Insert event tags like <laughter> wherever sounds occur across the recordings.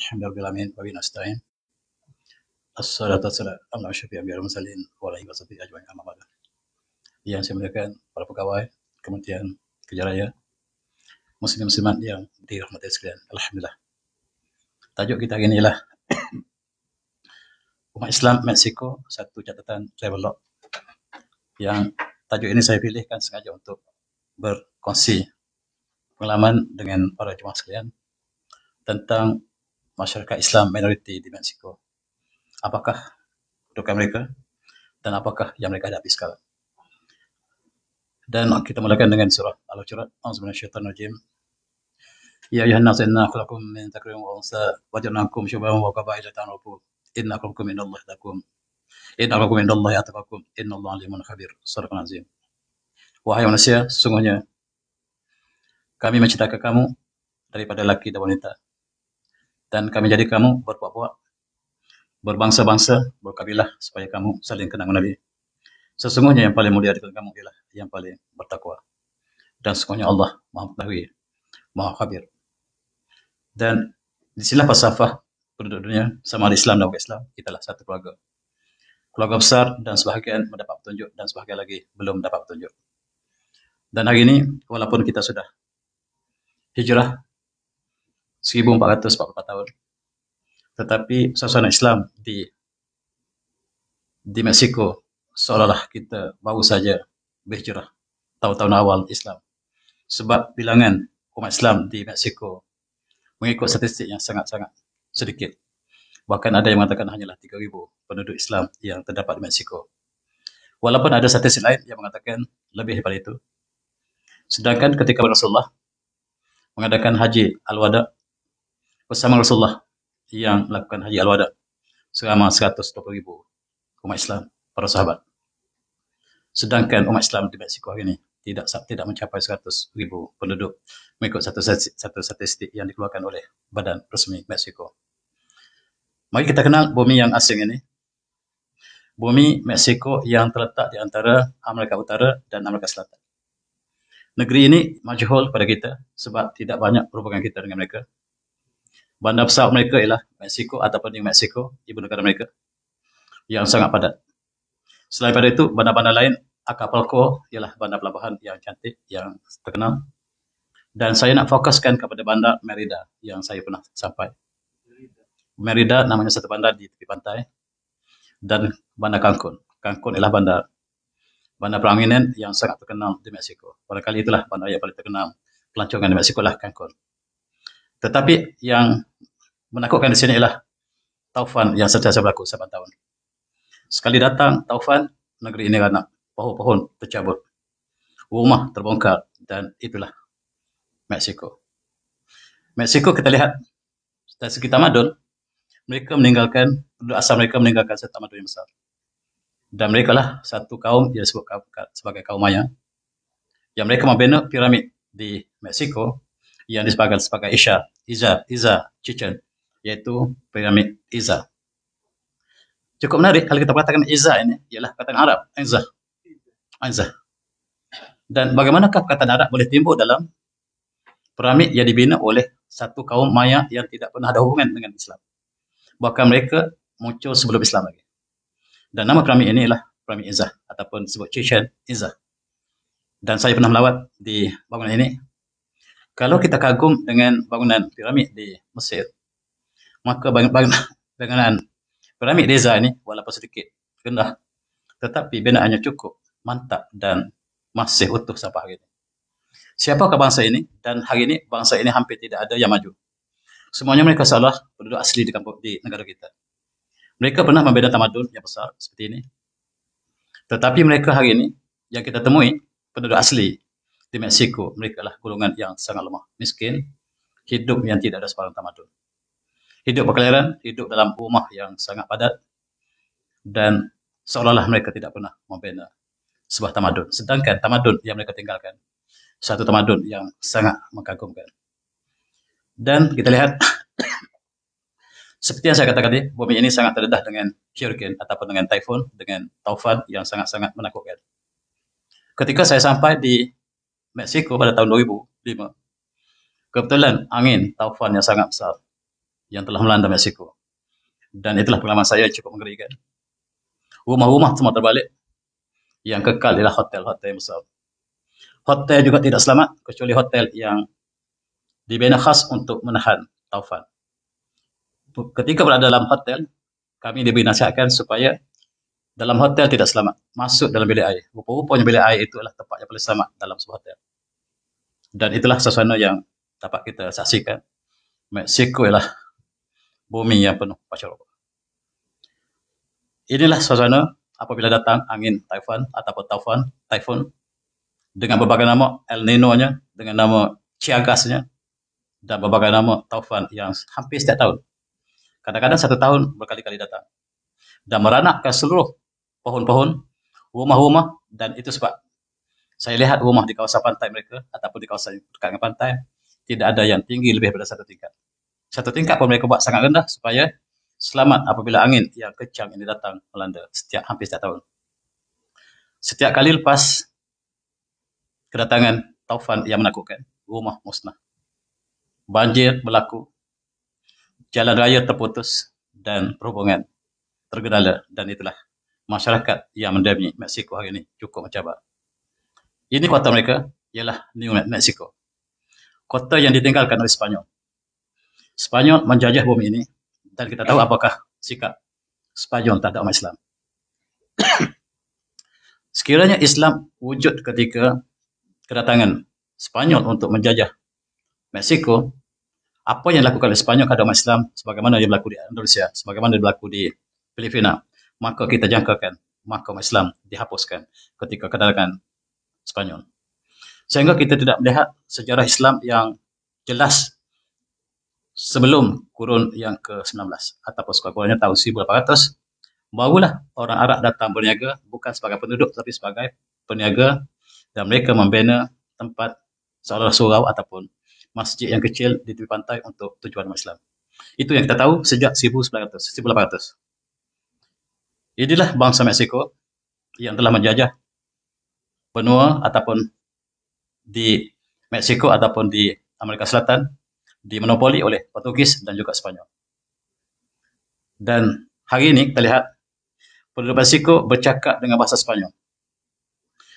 الحمد رب العالمين وبه نستعين الصلاة والسلام على أشرف الأنبياء والمرسلين وعلى آله وصحبه أجمعين أما بعد yang saya muliakan para pegawai Kementerian Kejaraya Muslim Muslimat yang dirahmati sekalian Alhamdulillah Tajuk kita hari ini ialah <coughs> Umat Islam Mexico Satu catatan travel log Yang tajuk ini saya pilihkan sengaja untuk Berkongsi pengalaman dengan para jemaah sekalian Tentang masyarakat Islam minoriti di Mexico. Apakah kedudukan mereka dan apakah yang mereka hadapi sekarang? Dan kita mulakan dengan surah Al-Hujurat. Alhamdulillah syaitan rajim. Ya ayuhan nasa inna akhlakum min takrim wa unsa wajanakum syubahum wa kabaih jatan rupu inna akhlakum inna Allah takum inna akhlakum inna Allah takum. inna Allah alimun khabir surah azim Wahai manusia, sungguhnya kami mencintakan kamu daripada laki dan wanita dan kami jadi kamu berpuak-puak berbangsa-bangsa berkabilah supaya kamu saling kenal kenang Nabi sesungguhnya yang paling mulia di kamu ialah yang paling bertakwa dan sesungguhnya Allah maha pengetahui maha khabir dan di sini pasafah penduduk dunia sama ada Islam dan bukan Islam kita lah satu keluarga keluarga besar dan sebahagian mendapat petunjuk dan sebahagian lagi belum dapat petunjuk dan hari ini walaupun kita sudah hijrah 1444 tahun. Tetapi suasana Islam di di Mexico seolah-olah kita baru saja berhijrah tahun-tahun awal Islam. Sebab bilangan umat Islam di Mexico mengikut statistik yang sangat-sangat sedikit. Bahkan ada yang mengatakan hanyalah 3,000 penduduk Islam yang terdapat di Mexico. Walaupun ada statistik lain yang mengatakan lebih daripada itu. Sedangkan ketika Rasulullah mengadakan haji Al-Wada' bersama Rasulullah yang melakukan haji al-wada selama 120 ribu umat Islam para sahabat. Sedangkan umat Islam di Mexico hari ini tidak tidak mencapai 100 ribu penduduk mengikut satu, satu statistik yang dikeluarkan oleh badan resmi Mexico. Mari kita kenal bumi yang asing ini. Bumi Mexico yang terletak di antara Amerika Utara dan Amerika Selatan. Negeri ini majhul pada kita sebab tidak banyak perhubungan kita dengan mereka bandar besar mereka ialah Mexico ataupun New Mexico, ibu negara mereka yang sangat padat. Selain pada itu, bandar-bandar lain, Acapulco ialah bandar pelabuhan yang cantik, yang terkenal. Dan saya nak fokuskan kepada bandar Merida yang saya pernah sampai. Merida namanya satu bandar di tepi pantai dan bandar Cancun. Cancun ialah bandar bandar prominent yang sangat terkenal di Mexico. Pada kali itulah bandar yang paling terkenal pelancongan di Mexico lah Cancun. Tetapi yang menakutkan di sini ialah taufan yang sentiasa berlaku sepanjang tahun. Sekali datang taufan, negeri ini anak pohon-pohon tercabut. Rumah terbongkar dan itulah Mexico. Mexico kita lihat dari segi tamadun, mereka meninggalkan, asal mereka meninggalkan satu tamadun yang besar. Dan mereka lah satu kaum yang disebut sebagai kaum Maya. Yang mereka membina piramid di Mexico yang disebutkan sebagai Isha, Iza, Iza, Chichen, iaitu piramid Giza. Cukup menarik kalau kita katakan Giza ini ialah kata Arab, Giza. Giza. Dan bagaimanakah kata Arab boleh timbul dalam piramid yang dibina oleh satu kaum Maya yang tidak pernah ada hubungan dengan Islam. Bahkan mereka muncul sebelum Islam lagi. Dan nama piramid ini ialah piramid Giza ataupun disebut Chichen Giza. Dan saya pernah melawat di bangunan ini. Kalau kita kagum dengan bangunan piramid di Mesir, maka bagaimana dengan <laughs> piramid desa ini walaupun sedikit rendah tetapi binaannya cukup mantap dan masih utuh sampai hari ini. Siapakah bangsa ini? Dan hari ini bangsa ini hampir tidak ada yang maju. Semuanya mereka salah penduduk asli di, kampung, di negara kita. Mereka pernah membina tamadun yang besar seperti ini. Tetapi mereka hari ini yang kita temui penduduk asli di Mexico mereka lah golongan yang sangat lemah, miskin, hidup yang tidak ada sebarang tamadun hidup berkeliaran, hidup dalam rumah yang sangat padat dan seolah-olah mereka tidak pernah membina sebuah tamadun. Sedangkan tamadun yang mereka tinggalkan, satu tamadun yang sangat mengagumkan. Dan kita lihat, <coughs> seperti yang saya katakan tadi, bumi ini sangat terdedah dengan hurricane ataupun dengan typhoon, dengan taufan yang sangat-sangat menakutkan. Ketika saya sampai di Meksiko pada tahun 2005, kebetulan angin taufan yang sangat besar yang telah melanda Mexico. Dan itulah pengalaman saya cukup mengerikan. Rumah-rumah semua terbalik. Yang kekal ialah hotel-hotel yang besar. Hotel juga tidak selamat kecuali hotel yang dibina khas untuk menahan taufan. Ketika berada dalam hotel, kami diberi nasihatkan supaya dalam hotel tidak selamat. Masuk dalam bilik air. Rupa-rupanya bilik air itu adalah tempat yang paling selamat dalam sebuah hotel. Dan itulah sesuatu yang dapat kita saksikan. Mexico ialah bumi yang penuh pacaroba. Inilah suasana apabila datang angin taifun atau taufan, taifun dengan berbagai nama El Nino-nya, dengan nama Chiagas-nya dan berbagai nama taufan yang hampir setiap tahun. Kadang-kadang satu tahun berkali-kali datang dan meranakkan seluruh pohon-pohon, rumah-rumah dan itu sebab saya lihat rumah di kawasan pantai mereka ataupun di kawasan dekat dengan pantai tidak ada yang tinggi lebih daripada satu tingkat satu tingkat pun mereka buat sangat rendah supaya selamat apabila angin yang kecang ini datang melanda setiap hampir setiap tahun. Setiap kali lepas kedatangan taufan yang menakutkan, rumah musnah. Banjir berlaku, jalan raya terputus dan perhubungan tergedala dan itulah masyarakat yang mendami Mexico hari ini cukup mencabar. Ini kota mereka ialah New Mexico. Kota yang ditinggalkan oleh Spanyol. Spanyol menjajah bumi ini dan kita tahu apakah sikap Spanyol terhadap umat Islam. <coughs> Sekiranya Islam wujud ketika kedatangan Spanyol untuk menjajah Meksiko, apa yang dilakukan oleh Spanyol kepada umat Islam sebagaimana dia berlaku di Indonesia, sebagaimana dia berlaku di Filipina, maka kita jangkakan maka umat Islam dihapuskan ketika kedatangan Spanyol. Sehingga kita tidak melihat sejarah Islam yang jelas sebelum kurun yang ke-19 ataupun sekurang-kurangnya tahun 1800 barulah orang Arab datang berniaga bukan sebagai penduduk tapi sebagai peniaga dan mereka membina tempat seolah-olah surau ataupun masjid yang kecil di tepi pantai untuk tujuan Islam. Itu yang kita tahu sejak 1900, 1800. Inilah bangsa Mexico yang telah menjajah benua ataupun di Mexico ataupun di Amerika Selatan dimonopoli oleh Portugis dan juga Sepanyol. Dan hari ini kita lihat penduduk Mexico bercakap dengan bahasa Sepanyol.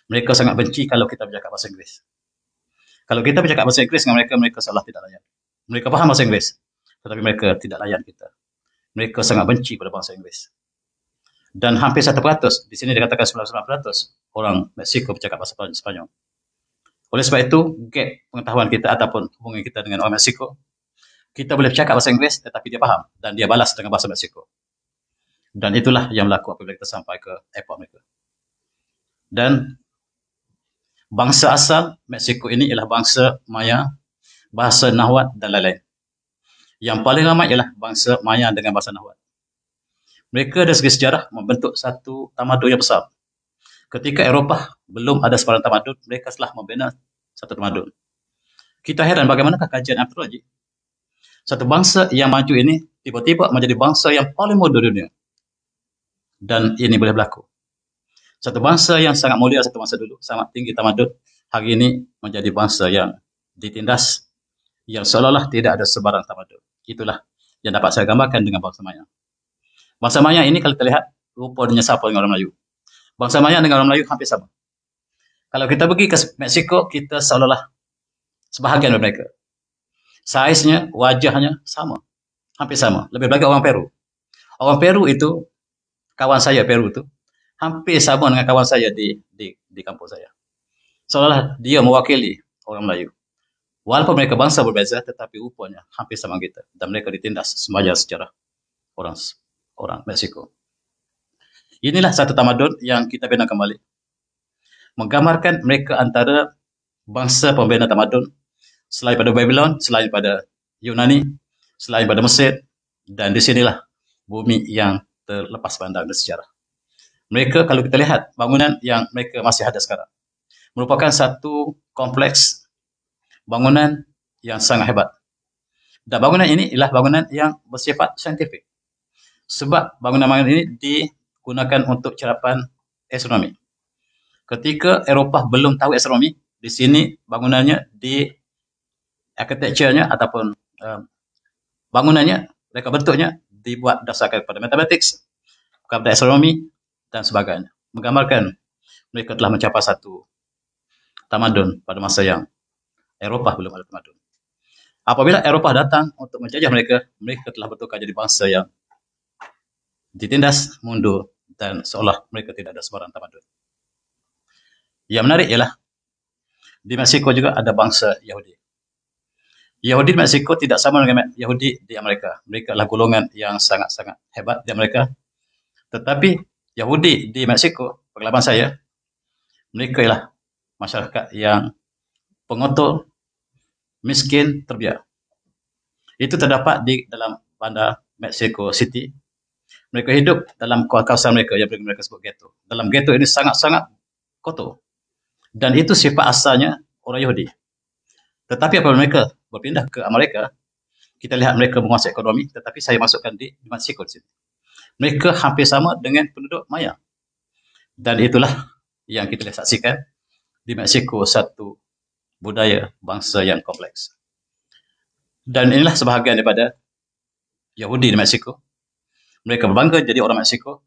Mereka sangat benci kalau kita bercakap bahasa Inggeris. Kalau kita bercakap bahasa Inggeris dengan mereka, mereka salah tidak layan. Mereka faham bahasa Inggeris, tetapi mereka tidak layan kita. Mereka sangat benci pada bahasa Inggeris. Dan hampir 1%, di sini dikatakan 99% orang Mexico bercakap bahasa Sepanyol. Oleh sebab itu, gap pengetahuan kita ataupun hubungan kita dengan orang Mexico, kita boleh bercakap bahasa Inggeris tetapi dia faham dan dia balas dengan bahasa Mexico. Dan itulah yang berlaku apabila kita sampai ke airport mereka. Dan bangsa asal Mexico ini ialah bangsa Maya, bahasa Nahuat dan lain-lain. Yang paling ramai ialah bangsa Maya dengan bahasa Nahuat. Mereka dari segi sejarah membentuk satu tamadun yang besar. Ketika Eropah belum ada sebarang tamadun, mereka telah membina satu tamadun. Kita heran bagaimana kajian antropologi? Satu bangsa yang maju ini tiba-tiba menjadi bangsa yang paling modern dunia. Dan ini boleh berlaku. Satu bangsa yang sangat mulia satu masa dulu, sangat tinggi tamadun, hari ini menjadi bangsa yang ditindas, yang seolah-olah tidak ada sebarang tamadun. Itulah yang dapat saya gambarkan dengan bangsa Maya. Bangsa Maya ini kalau terlihat rupanya siapa dengan orang Melayu. Bangsa Maya dengan orang Melayu hampir sama. Kalau kita pergi ke Mexico, kita seolah-olah sebahagian dari mereka. Saiznya, wajahnya sama. Hampir sama. Lebih bagi orang Peru. Orang Peru itu, kawan saya Peru itu, hampir sama dengan kawan saya di di, di kampung saya. Seolah-olah dia mewakili orang Melayu. Walaupun mereka bangsa berbeza, tetapi rupanya hampir sama kita. Dan mereka ditindas semuanya secara orang orang Mexico. Inilah satu tamadun yang kita bina kembali menggambarkan mereka antara bangsa pembina tamadun selain pada Babylon, selain pada Yunani, selain pada Mesir dan di sinilah bumi yang terlepas pandang dari sejarah. Mereka kalau kita lihat bangunan yang mereka masih ada sekarang merupakan satu kompleks bangunan yang sangat hebat. Dan bangunan ini ialah bangunan yang bersifat saintifik. Sebab bangunan-bangunan ini digunakan untuk cerapan astronomi ketika Eropah belum tahu astronomi di sini bangunannya di architecture ataupun um, bangunannya mereka bentuknya dibuat dasarkan kepada mathematics kepada astronomi dan sebagainya menggambarkan mereka telah mencapai satu tamadun pada masa yang Eropah belum ada tamadun apabila Eropah datang untuk menjajah mereka mereka telah bertukar jadi bangsa yang ditindas mundur dan seolah mereka tidak ada sebarang tamadun yang menarik ialah di Mexico juga ada bangsa Yahudi. Yahudi di Mexico tidak sama dengan Yahudi di Amerika. Mereka adalah golongan yang sangat-sangat hebat di Amerika. Tetapi Yahudi di Mexico, pengalaman saya, mereka ialah masyarakat yang pengotor, miskin, terbiak. Itu terdapat di dalam bandar Mexico City. Mereka hidup dalam kawasan mereka yang mereka sebut ghetto. Dalam ghetto ini sangat-sangat kotor dan itu sifat asalnya orang Yahudi. Tetapi apabila mereka berpindah ke Amerika, kita lihat mereka menguasai ekonomi, tetapi saya masukkan di Iman Sikul sini. Mereka hampir sama dengan penduduk Maya. Dan itulah yang kita lihat saksikan di Mexico satu budaya bangsa yang kompleks. Dan inilah sebahagian daripada Yahudi di Mexico. Mereka berbangga jadi orang Mexico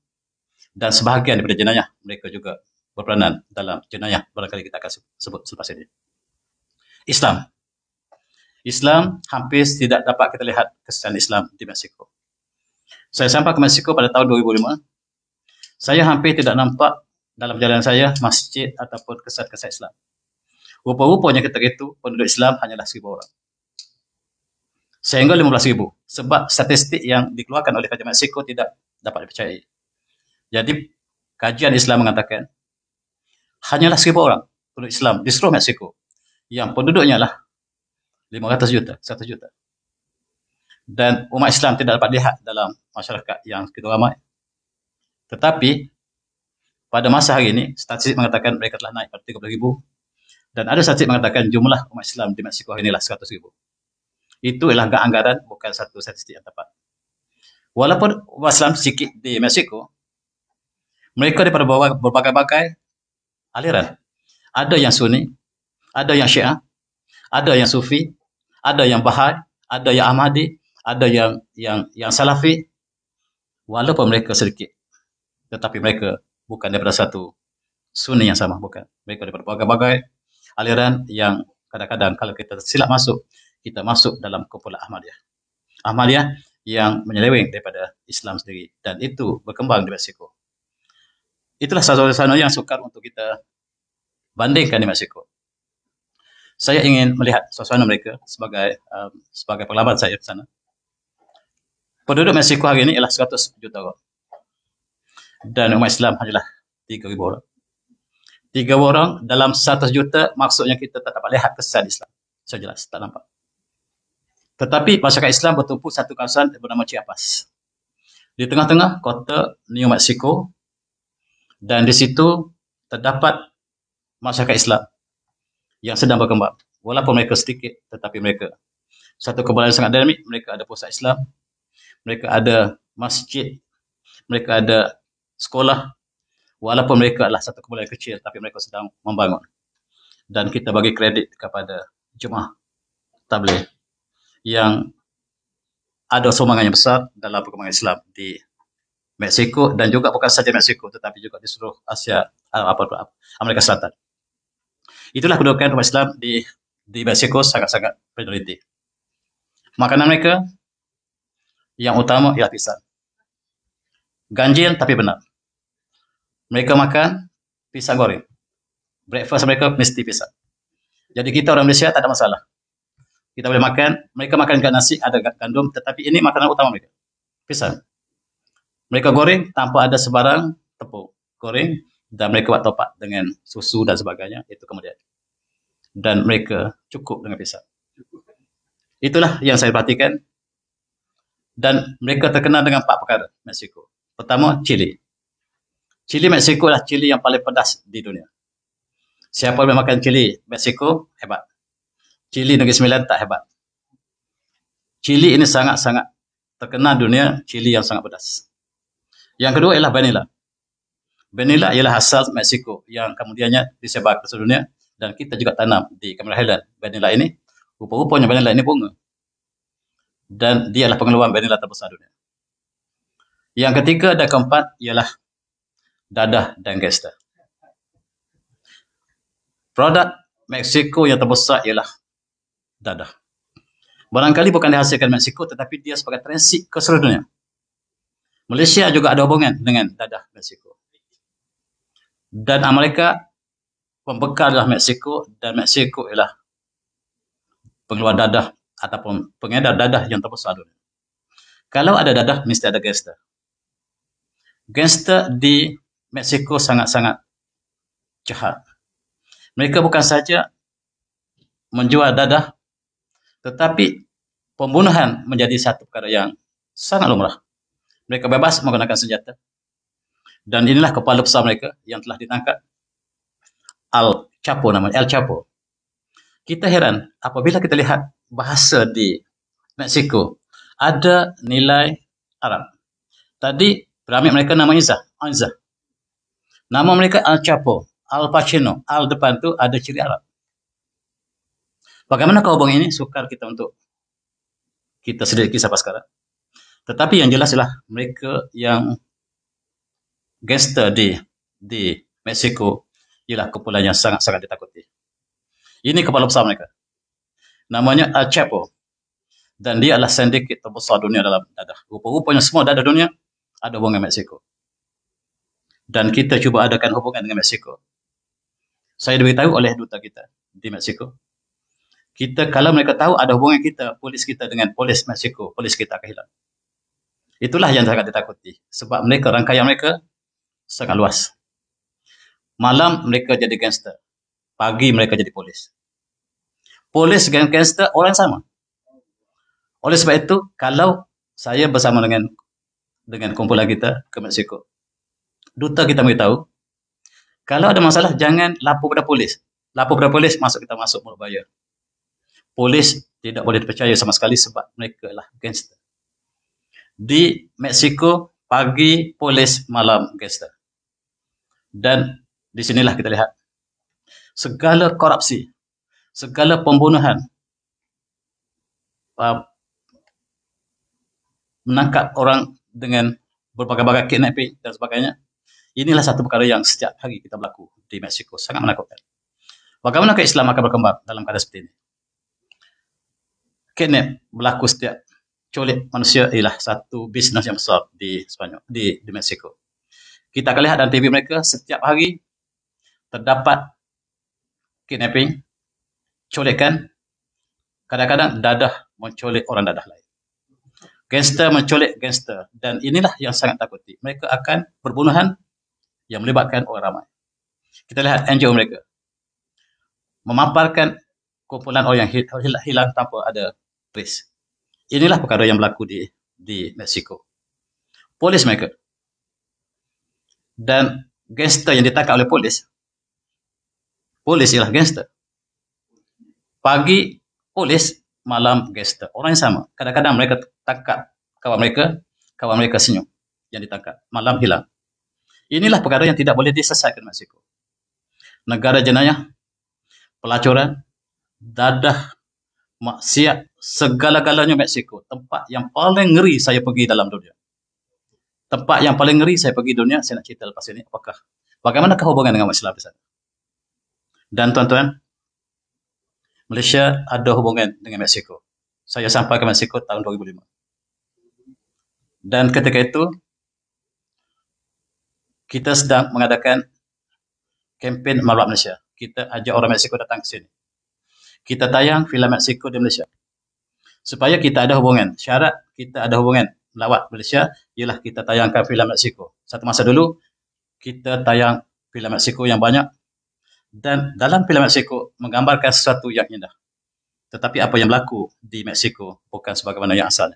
dan sebahagian daripada jenayah mereka juga berperanan dalam jenayah barangkali kita akan sebut selepas ini. Islam. Islam hampir tidak dapat kita lihat kesan Islam di Mexico. Saya sampai ke Mexico pada tahun 2005. Saya hampir tidak nampak dalam jalan saya masjid ataupun kesan-kesan Islam. Rupa-rupanya ketika itu penduduk Islam hanyalah seribu orang. Sehingga 15 ribu. Sebab statistik yang dikeluarkan oleh kajian Mexico tidak dapat dipercayai. Jadi kajian Islam mengatakan hanyalah seribu orang penduduk Islam di seluruh Mexico yang penduduknya lah 500 juta, 1 juta. Dan umat Islam tidak dapat lihat dalam masyarakat yang sekitar ramai. Tetapi pada masa hari ini, statistik mengatakan mereka telah naik pada 30 ribu. Dan ada statistik mengatakan jumlah umat Islam di Mexico hari inilah 100 ribu. Itu ialah anggaran, bukan satu statistik yang tepat. Walaupun umat Islam sedikit di Mexico, mereka daripada berbagai-bagai aliran. Ada yang Sunni, ada yang Syiah, ada yang Sufi, ada yang Bahai, ada yang Ahmadi, ada yang yang yang Salafi. Walaupun mereka sedikit, tetapi mereka bukan daripada satu Sunni yang sama, bukan. Mereka daripada berbagai-bagai aliran yang kadang-kadang kalau kita silap masuk, kita masuk dalam kumpulan Ahmadiyah. Ahmadiyah yang menyeleweng daripada Islam sendiri dan itu berkembang di Mexico. Itulah sasana yang sukar untuk kita bandingkan di Mexico. Saya ingin melihat sasana mereka sebagai um, sebagai pengalaman saya di sana. Penduduk Mexico hari ini ialah 100 juta orang. Dan umat Islam hanyalah 3,000 orang. 3 orang dalam 100 juta maksudnya kita tak dapat lihat kesan Islam. Saya jelas, tak nampak. Tetapi masyarakat Islam bertumpu satu kawasan bernama Chiapas. Di tengah-tengah kota New Mexico, dan di situ terdapat masyarakat Islam yang sedang berkembang. Walaupun mereka sedikit tetapi mereka satu kebalan sangat dinamik. Mereka ada pusat Islam, mereka ada masjid, mereka ada sekolah. Walaupun mereka adalah satu kebalan kecil tapi mereka sedang membangun. Dan kita bagi kredit kepada jemaah tabligh yang ada semangat yang besar dalam perkembangan Islam di Meksiko dan juga bukan saja Meksiko tetapi juga di seluruh Asia ah, apa Amerika Selatan. Itulah kedudukan umat Islam di di Meksiko sangat-sangat minoriti. Makanan mereka yang utama ialah pisang. Ganjil tapi benar. Mereka makan pisang goreng. Breakfast mereka mesti pisang. Jadi kita orang Malaysia tak ada masalah. Kita boleh makan, mereka makan dengan nasi ada gandum tetapi ini makanan utama mereka. Pisang mereka goreng tanpa ada sebarang tepung goreng dan mereka buat topak dengan susu dan sebagainya itu kemudian dan mereka cukup dengan pisang itulah yang saya perhatikan dan mereka terkenal dengan empat perkara Mexico pertama cili cili Mexico adalah cili yang paling pedas di dunia siapa yang makan cili Mexico hebat cili negeri sembilan tak hebat cili ini sangat-sangat terkenal dunia cili yang sangat pedas yang kedua ialah vanilla. Vanilla ialah asal Mexico yang kemudiannya disebar ke seluruh dunia dan kita juga tanam di Cameron Highland vanilla ini. Rupa-rupanya vanilla ini bunga. Dan dia adalah pengeluaran vanilla terbesar dunia. Yang ketiga dan keempat ialah dadah dan gester. Produk Mexico yang terbesar ialah dadah. Barangkali bukan dihasilkan Mexico tetapi dia sebagai transit ke seluruh dunia. Malaysia juga ada hubungan dengan dadah Mexico. Dan Amerika pembekal adalah Mexico dan Mexico ialah pengeluar dadah ataupun pengedar dadah yang terbesar dunia. Kalau ada dadah, mesti ada gangster. Gangster di Mexico sangat-sangat jahat. Mereka bukan saja menjual dadah, tetapi pembunuhan menjadi satu perkara yang sangat lumrah mereka bebas menggunakan senjata. Dan inilah kepala besar mereka yang telah ditangkap. Al Chapo nama El Chapo. Kita heran apabila kita lihat bahasa di Mexico ada nilai Arab. Tadi ramai mereka nama Izzah. Izzah. Nama mereka Al Chapo, Al Pacino. Al depan tu ada ciri Arab. Bagaimana kau hubung ini? Sukar kita untuk kita sedikit sampai sekarang. Tetapi yang jelas ialah mereka yang hmm. gangster di di Mexico ialah kumpulan yang sangat-sangat ditakuti. Ini kepala besar mereka. Namanya Al Chapo. Dan dia adalah sindiket terbesar dunia dalam dadah. Rupa-rupanya semua dadah dunia ada hubungan Mexico. Dan kita cuba adakan hubungan dengan Mexico. Saya diberitahu oleh duta kita di Mexico. Kita kalau mereka tahu ada hubungan kita, polis kita dengan polis Mexico, polis kita akan hilang. Itulah yang sangat ditakuti. Sebab mereka, rangkaian mereka sangat luas. Malam mereka jadi gangster. Pagi mereka jadi polis. Polis dan gangster orang sama. Oleh sebab itu, kalau saya bersama dengan dengan kumpulan kita ke Mexico, duta kita beritahu, kalau ada masalah, jangan lapor pada polis. Lapor pada polis, masuk kita masuk mulut bayar. Polis tidak boleh dipercaya sama sekali sebab mereka lah gangster di Meksiko pagi polis malam gesta. Dan di sinilah kita lihat segala korupsi, segala pembunuhan uh, menangkap orang dengan berbagai-bagai kidnapping dan sebagainya. Inilah satu perkara yang setiap hari kita berlaku di Mexico Sangat menakutkan. Bagaimana ke Islam akan berkembang dalam keadaan seperti ini? Kidnap berlaku setiap culik manusia ialah satu bisnes yang besar di Spanyol, di, di Mexico. Kita akan lihat dalam TV mereka setiap hari terdapat kidnapping, culikan, kadang-kadang dadah menculik orang dadah lain. Gangster menculik gangster dan inilah yang sangat takuti. Mereka akan perbunuhan yang melibatkan orang ramai. Kita lihat NGO mereka memaparkan kumpulan orang yang hilang, hilang tanpa ada trace. Inilah hmm. perkara yang berlaku di di Mexico. Polis mereka. Dan gangster yang ditangkap oleh polis. Polis ialah gangster. Pagi polis, malam gangster. Orang yang sama. Kadang-kadang mereka tangkap kawan mereka, kawan mereka senyum yang ditangkap. Malam hilang. Inilah perkara yang tidak boleh diselesaikan Mexico. Negara jenayah, pelacuran, dadah maksiat segala-galanya Meksiko, tempat yang paling ngeri saya pergi dalam dunia tempat yang paling ngeri saya pergi dunia saya nak cerita lepas ini apakah bagaimana kehubungan dengan Islam di sana dan tuan-tuan Malaysia ada hubungan dengan Meksiko. saya sampai ke Meksiko tahun 2005 dan ketika itu kita sedang mengadakan kempen Malam Malaysia kita ajak orang Meksiko datang ke sini kita tayang filem Mexico di Malaysia. Supaya kita ada hubungan. Syarat kita ada hubungan lawat Malaysia ialah kita tayangkan filem Mexico. Satu masa dulu kita tayang filem Mexico yang banyak dan dalam filem Mexico menggambarkan sesuatu yang indah. Tetapi apa yang berlaku di Mexico bukan sebagaimana yang asal.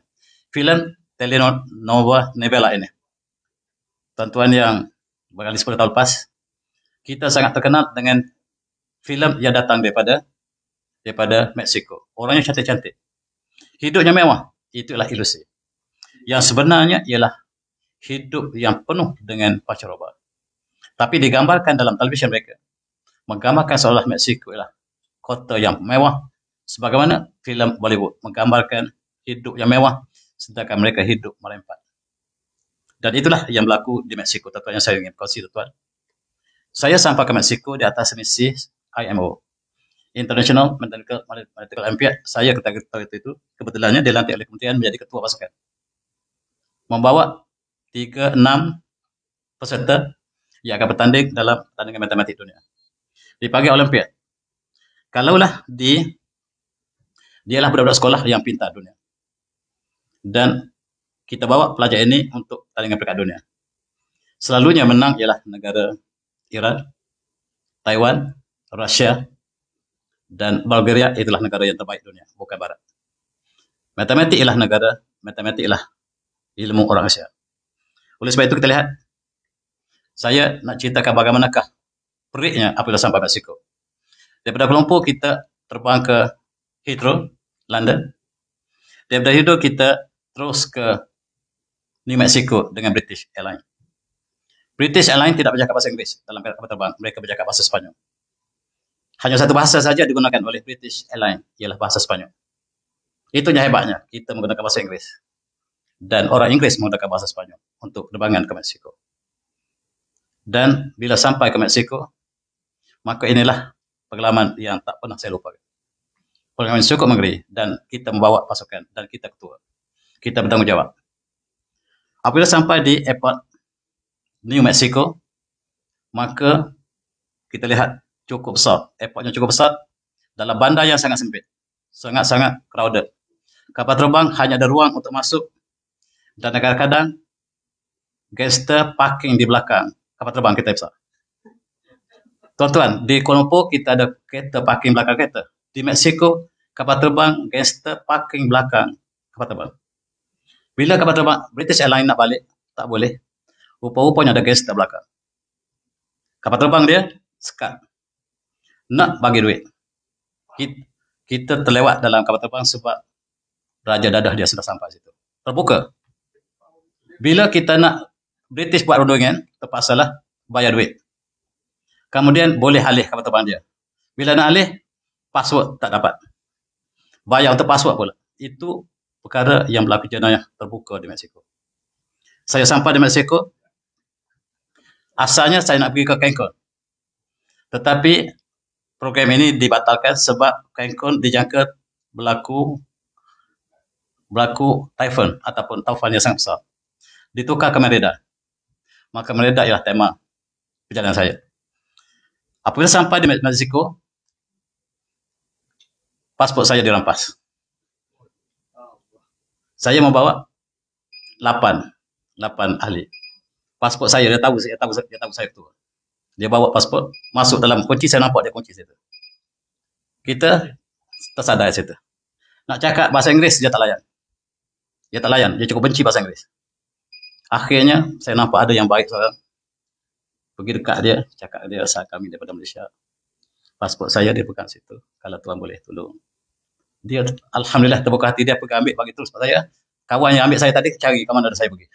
Filem Telenova Novela ini. Tuan-tuan yang berkali 10 tahun lepas, kita sangat terkenal dengan filem yang datang daripada daripada Mexico. Orangnya cantik-cantik. Hidupnya mewah. Itulah ilusi. Yang sebenarnya ialah hidup yang penuh dengan pacaroba. Tapi digambarkan dalam televisyen mereka. Menggambarkan seolah olah Mexico ialah kota yang mewah. Sebagaimana filem Bollywood menggambarkan hidup yang mewah sedangkan mereka hidup merempat. Dan itulah yang berlaku di Mexico. Tentu yang saya ingin kongsi, tuan. Saya sampai ke Mexico di atas misi IMO. International Mechanical Mathematical Olympiad. Saya ketua ketua itu, itu kebetulannya dilantik oleh kementerian menjadi ketua pasukan. Membawa 36 peserta yang akan bertanding dalam pertandingan matematik dunia. di Dipanggil Olimpiad. Kalaulah di dialah budak-budak sekolah yang pintar dunia. Dan kita bawa pelajar ini untuk pertandingan peringkat dunia. Selalunya menang ialah negara Iran, Taiwan, Rusia, dan Bulgaria itulah negara yang terbaik dunia bukan barat matematik ialah negara matematik ialah ilmu orang Asia oleh sebab itu kita lihat saya nak ceritakan bagaimanakah periknya apabila sampai Mexico daripada Kelompok kita terbang ke Heathrow London daripada Heathrow kita terus ke New Mexico dengan British Airlines British Airlines tidak bercakap bahasa Inggeris dalam kereta terbang mereka bercakap bahasa Spanyol. Hanya satu bahasa saja digunakan oleh British Airlines ialah bahasa Spanyol. Itu Itunya hebatnya kita menggunakan bahasa Inggeris dan orang Inggeris menggunakan bahasa Spanyol untuk penerbangan ke Mexico. Dan bila sampai ke Mexico, maka inilah pengalaman yang tak pernah saya lupa. Pengalaman cukup mengeri dan kita membawa pasukan dan kita ketua. Kita bertanggungjawab. Apabila sampai di airport New Mexico, maka kita lihat cukup besar. Airportnya cukup besar dalam bandar yang sangat sempit. Sangat-sangat crowded. Kapal terbang hanya ada ruang untuk masuk dan kadang-kadang gangster parking di belakang kapal terbang kita besar. Tuan-tuan, di Kuala Lumpur kita ada kereta parking belakang kereta. Di Mexico, kapal terbang gangster parking belakang kapal terbang. Bila kapal terbang British Airlines nak balik, tak boleh. Rupa-rupanya ada gangster belakang. Kapal terbang dia, sekat nak bagi duit. Kita, terlewat dalam kapal terbang sebab raja dadah dia sudah sampai situ. Terbuka. Bila kita nak British buat rundungan, lah bayar duit. Kemudian boleh alih kapal terbang dia. Bila nak alih, password tak dapat. Bayar untuk password pula. Itu perkara yang berlaku jenayah terbuka di Mexico. Saya sampai di Mexico, asalnya saya nak pergi ke Cancun. Tetapi program ini dibatalkan sebab Cancun dijangka berlaku berlaku typhoon ataupun taufan yang sangat besar. Ditukar ke Merida. Maka Merida ialah tema perjalanan saya. Apabila sampai di Mexico, pasport saya dirampas. Saya membawa 8 8 ahli. Pasport saya dia tahu saya tahu saya tahu saya tu. Dia bawa pasport masuk dalam kunci saya nampak dia kunci situ. Kita tersadar saya tu. Nak cakap bahasa Inggeris dia tak layan. Dia tak layan, dia cukup benci bahasa Inggeris. Akhirnya saya nampak ada yang baik seorang. Pergi dekat dia, cakap dia saya kami daripada Malaysia. Pasport saya dia pegang situ. Kalau tuan boleh tolong. Dia alhamdulillah terbuka hati dia pergi ambil bagi terus pada saya. Kawan yang ambil saya tadi cari ke mana ada saya pergi.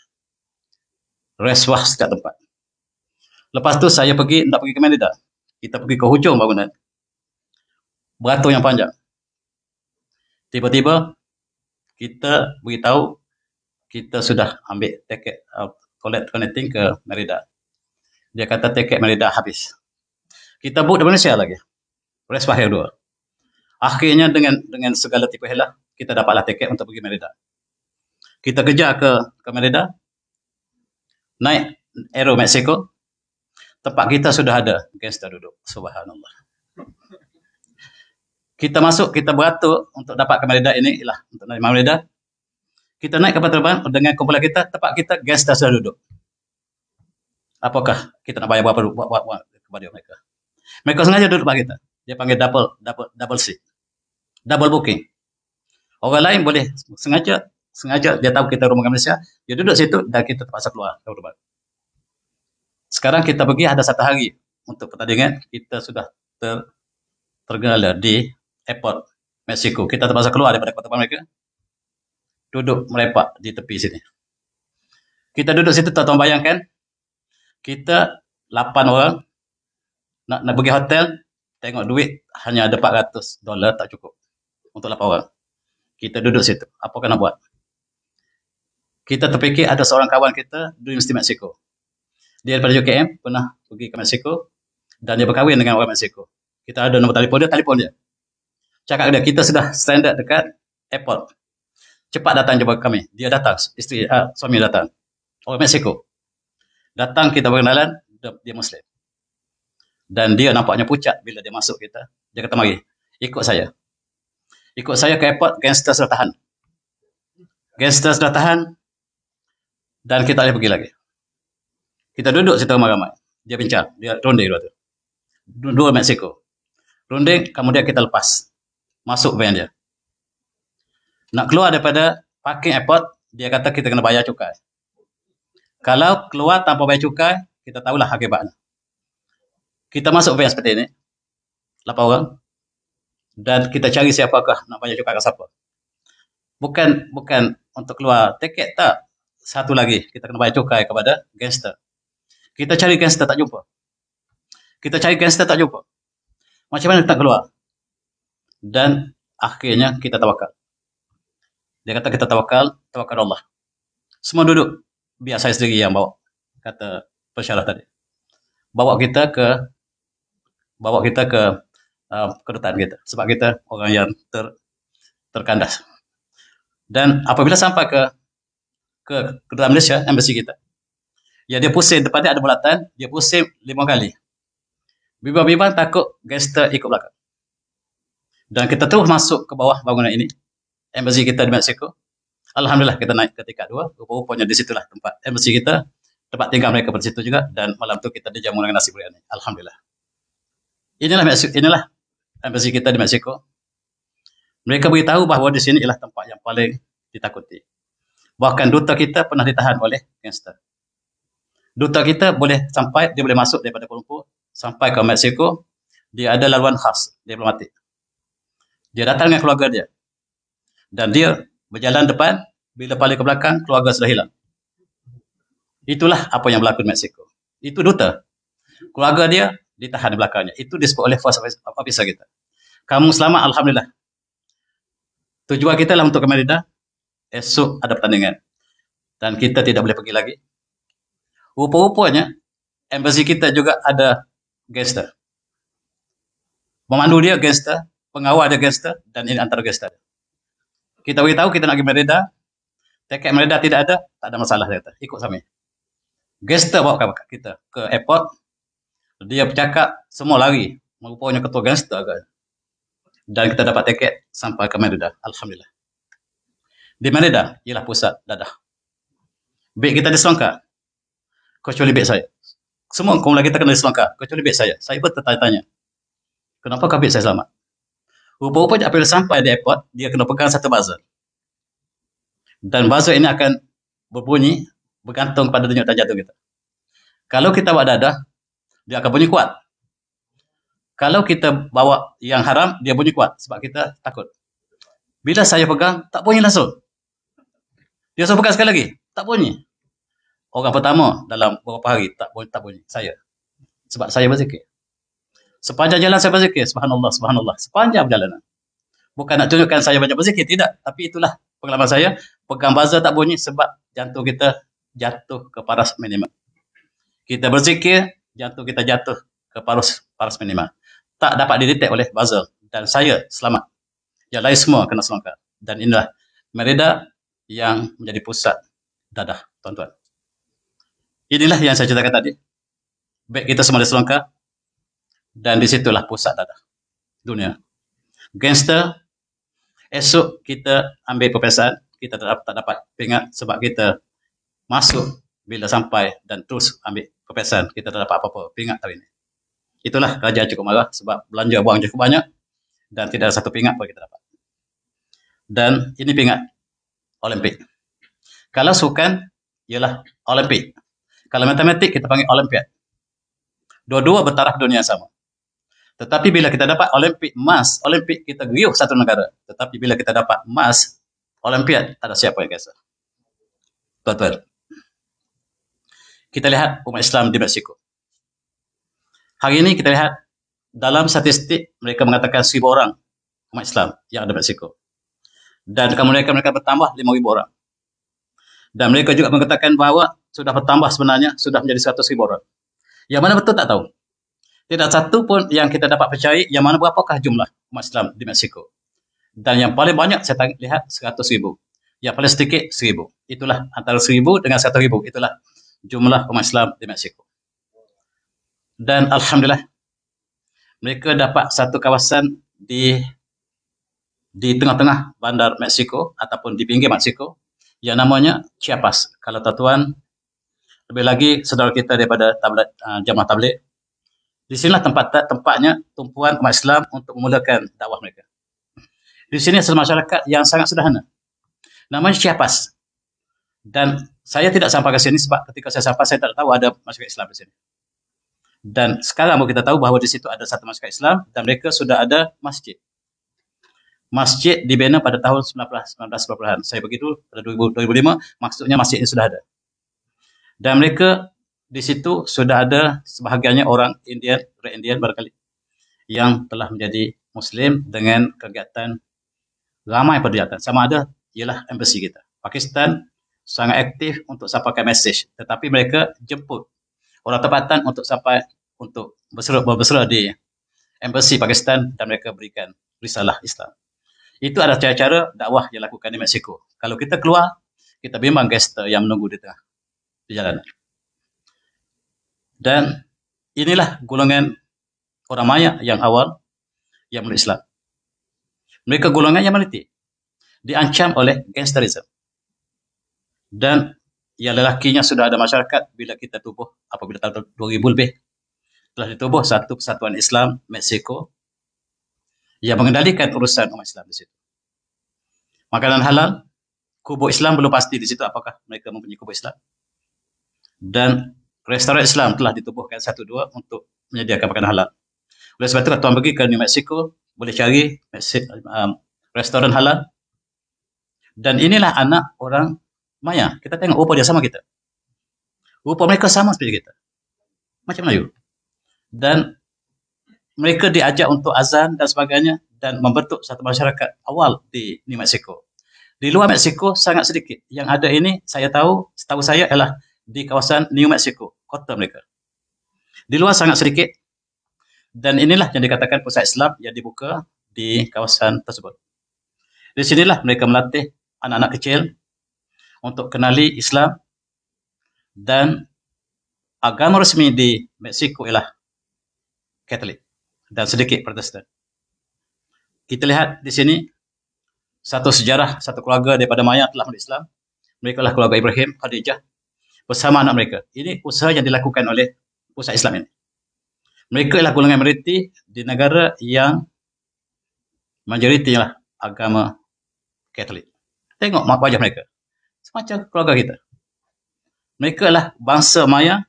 Reswah setiap tempat. Lepas tu saya pergi, nak pergi ke mana tak? Kita pergi ke hujung bangunan. Beratur yang panjang. Tiba-tiba, kita beritahu kita sudah ambil tiket uh, collect connecting ke Merida. Dia kata tiket Merida habis. Kita book di Malaysia lagi. Press Fahir 2. Akhirnya dengan dengan segala tipu helah, kita dapatlah tiket untuk pergi Merida. Kita kejar ke, ke Merida. Naik Aero Mexico. Tempat kita sudah ada. Okay, sudah duduk. Subhanallah. Kita masuk, kita beratur untuk dapatkan maledah ini. Ialah, untuk naik maledah. Kita naik kapal terbang dengan kumpulan kita. Tempat kita, guest dah sudah duduk. Apakah kita nak bayar berapa buat, buat, buat kepada mereka? Mereka sengaja duduk bagi kita. Dia panggil double, double, double seat. Double booking. Orang lain boleh sengaja, sengaja dia tahu kita rumah Malaysia. Dia duduk situ dan kita terpaksa keluar. Terbang. Sekarang kita pergi ada satu hari untuk pertandingan kita sudah ter tergala lah di airport Mexico. Kita terpaksa keluar daripada kota mereka. Duduk merepak di tepi sini. Kita duduk situ tak tahu bayangkan. Kita lapan orang nak nak pergi hotel tengok duit hanya ada 400 dolar tak cukup untuk lapan orang. Kita duduk situ. Apa kena buat? Kita terfikir ada seorang kawan kita di Mexico. Dia daripada UKM, eh, pernah pergi ke Mexico dan dia berkahwin dengan orang Mexico. Kita ada nombor telefon dia, telefon dia. Cakap dia, kita sudah standard dekat airport. Cepat datang jumpa kami. Dia datang, isteri, uh, suami datang. Orang Mexico. Datang kita berkenalan, dia Muslim. Dan dia nampaknya pucat bila dia masuk kita. Dia kata, mari, ikut saya. Ikut saya ke airport, gangster sudah tahan. Gangster sudah tahan dan kita boleh pergi lagi kita duduk cerita ramai-ramai. Dia pincar, dia ronde dua tu. Dua Mexico. Ronde, kemudian kita lepas. Masuk van dia. Nak keluar daripada parking airport, dia kata kita kena bayar cukai. Kalau keluar tanpa bayar cukai, kita tahulah akibatnya. Kita masuk van seperti ini. Lapan orang. Dan kita cari siapakah nak bayar cukai ke siapa. Bukan bukan untuk keluar tiket tak. Satu lagi, kita kena bayar cukai kepada gangster. Kita cari gangster tak jumpa. Kita cari gangster tak jumpa. Macam mana kita keluar? Dan akhirnya kita tawakal. Dia kata kita tawakal, tawakal Allah. Semua duduk. Biar saya sendiri yang bawa. Kata pesyarah tadi. Bawa kita ke bawa kita ke uh, kedutaan kita. Sebab kita orang yang ter, terkandas. Dan apabila sampai ke ke kedutaan Malaysia, embassy kita, Ya dia pusing tempat dia ada bulatan, dia pusing lima kali. Bimbang-bimbang takut gangster ikut belakang. Dan kita terus masuk ke bawah bangunan ini. Embassy kita di Mexico. Alhamdulillah kita naik ke tingkat dua. Rupa-rupanya di situlah tempat embassy kita. Tempat tinggal mereka pada situ juga. Dan malam tu kita dijamu dengan nasi biryani. Alhamdulillah. Inilah Mexico, inilah embassy kita di Mexico. Mereka beritahu bahawa di sini ialah tempat yang paling ditakuti. Bahkan duta kita pernah ditahan oleh gangster duta kita boleh sampai, dia boleh masuk daripada Kuala Lumpur sampai ke Mexico. Dia ada laluan khas diplomatik. Dia datang dengan keluarga dia. Dan dia berjalan depan, bila paling ke belakang, keluarga sudah hilang. Itulah apa yang berlaku di Mexico. Itu duta. Keluarga dia ditahan di belakangnya. Itu disebut oleh first officer kita. Kamu selamat, Alhamdulillah. Tujuan kita lah untuk ke Merida. Esok ada pertandingan. Dan kita tidak boleh pergi lagi rupa-rupanya embassy kita juga ada gangster. memandu dia gangster, pengawal ada gangster dan ini antara gangster. Kita tahu kita nak pergi Merida, tiket Merida tidak ada, tak ada masalah dia kata. Ikut sama. Gangster bawa kita ke airport. Dia bercakap semua lari. Rupanya ketua gangster agak, Dan kita dapat tiket sampai ke Merida. Alhamdulillah. Di Merida ialah pusat dadah. Baik kita disongkak kecuali beg saya. Semua hmm. kaum lagi tak kena selangkah. Kecuali beg saya. Saya pun tertanya-tanya. Kenapa kau beg saya selamat? Rupa-rupa apabila sampai di airport, dia kena pegang satu buzzer. Dan buzzer ini akan berbunyi bergantung pada denyut tajam kita. Kalau kita bawa dadah, dia akan bunyi kuat. Kalau kita bawa yang haram, dia bunyi kuat sebab kita takut. Bila saya pegang, tak bunyi langsung. Dia suruh pegang sekali lagi, tak bunyi orang pertama dalam beberapa hari tak bunyi, tak bunyi saya sebab saya berzikir sepanjang jalan saya berzikir subhanallah subhanallah sepanjang perjalanan bukan nak tunjukkan saya banyak berzikir tidak tapi itulah pengalaman saya pegang buzzer tak bunyi sebab jantung kita jatuh ke paras minimal kita berzikir jantung kita jatuh ke paras paras minimal tak dapat didetek oleh buzzer dan saya selamat yang lain semua kena selamatkan dan inilah Merida yang menjadi pusat dadah tuan-tuan Inilah yang saya ceritakan tadi. Baik kita semua di Sri dan di situlah pusat tata dunia. Gangster, esok kita ambil perpesan, kita tak dapat, tak dapat ingat sebab kita masuk bila sampai dan terus ambil perpesan, kita tak dapat apa-apa pingat hari ini. Itulah kerajaan cukup malah sebab belanja buang cukup banyak dan tidak ada satu pingat pun kita dapat. Dan ini pingat Olimpik. Kalau sukan, ialah Olimpik. Kalau matematik kita panggil Olimpiad. Dua-dua bertaraf dunia sama. Tetapi bila kita dapat Olimpik emas, Olimpik kita guyuh satu negara. Tetapi bila kita dapat emas, Olimpiad ada siapa yang kisah. Tuan-tuan. Kita lihat umat Islam di Mexico. Hari ini kita lihat dalam statistik mereka mengatakan 1,000 orang umat Islam yang ada di Mexico. Dan kemudian mereka, mereka bertambah ribu orang. Dan mereka juga mengatakan bahawa sudah bertambah sebenarnya sudah menjadi 100,000 orang. Yang mana betul tak tahu. Tidak satu pun yang kita dapat percaya yang mana berapakah jumlah umat Islam di Mexico. Dan yang paling banyak saya tak lihat 100 ribu. Yang paling sedikit 1 ribu. Itulah antara 1 ribu dengan ribu. Itulah jumlah umat Islam di Mexico. Dan Alhamdulillah mereka dapat satu kawasan di di tengah-tengah bandar Mexico ataupun di pinggir Mexico yang namanya Chiapas. Kalau tuan-tuan lebih lagi saudara kita daripada tablet, uh, jamaah tablet. Di sinilah tempat tempatnya tumpuan umat Islam untuk memulakan dakwah mereka. Di sini adalah masyarakat yang sangat sederhana. Namanya Ciapas. Dan saya tidak sampai ke sini sebab ketika saya sampai saya tak tahu ada masyarakat Islam di sini. Dan sekarang kita tahu bahawa di situ ada satu masyarakat Islam dan mereka sudah ada masjid. Masjid dibina pada tahun 1990-an. Saya begitu pada 2005 maksudnya masjid ini sudah ada. Dan mereka di situ sudah ada sebahagiannya orang India, orang Indian barangkali yang telah menjadi Muslim dengan kegiatan ramai perdiatan. Sama ada ialah embassy kita. Pakistan sangat aktif untuk sampaikan message. Tetapi mereka jemput orang tempatan untuk sampai untuk berserah, berserah di embassy Pakistan dan mereka berikan risalah Islam. Itu adalah cara-cara dakwah yang dilakukan di Mexico. Kalau kita keluar, kita bimbang gester yang menunggu di tengah. Di jalan. Dan inilah golongan orang maya yang awal yang menurut Islam. Mereka golongan yang menitik. Diancam oleh gangsterism. Dan yang lelakinya sudah ada masyarakat bila kita tubuh apabila tahun 2000 lebih telah ditubuh satu kesatuan Islam Meksiko yang mengendalikan urusan umat Islam di situ. Makanan halal, kubu Islam belum pasti di situ apakah mereka mempunyai kubu Islam dan restoran Islam telah ditubuhkan satu dua untuk menyediakan makanan halal. Oleh sebab itu, kalau tuan pergi ke New Mexico, boleh cari um, restoran halal. Dan inilah anak orang Maya. Kita tengok rupa dia sama kita. Rupa mereka sama seperti kita. Macam Melayu. Dan mereka diajak untuk azan dan sebagainya dan membentuk satu masyarakat awal di New Mexico. Di luar Mexico sangat sedikit. Yang ada ini saya tahu, setahu saya ialah di kawasan New Mexico, kota mereka. Di luar sangat sedikit dan inilah yang dikatakan pusat Islam yang dibuka di kawasan tersebut. Di sinilah mereka melatih anak-anak kecil untuk kenali Islam dan agama resmi di Mexico ialah Katolik dan sedikit Protestan. Kita lihat di sini satu sejarah satu keluarga daripada mayat telah masuk Islam. Mereka adalah keluarga Ibrahim, Khadijah, bersama anak mereka. Ini usaha yang dilakukan oleh pusat Islam ini. Mereka ialah golongan majoriti di negara yang majoriti ialah agama Katolik. Tengok mak wajah mereka. Semacam keluarga kita. Mereka ialah bangsa maya